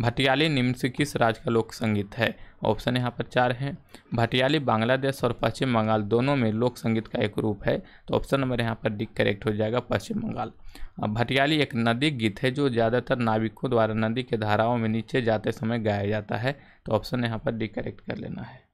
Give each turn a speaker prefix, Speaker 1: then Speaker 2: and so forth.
Speaker 1: भटियाली निम्न से किस राज्य का लोक संगीत है ऑप्शन यहाँ पर चार हैं भटियाली बांग्लादेश और पश्चिम बंगाल दोनों में लोक संगीत का एक रूप है तो ऑप्शन नंबर यहाँ पर डी करेक्ट हो जाएगा पश्चिम बंगाल भटियाली एक नदी गीत है जो ज़्यादातर नाविकों द्वारा नदी के धाराओं में नीचे जाते समय गाया जाता है तो ऑप्शन यहाँ पर डी करेक्ट कर लेना है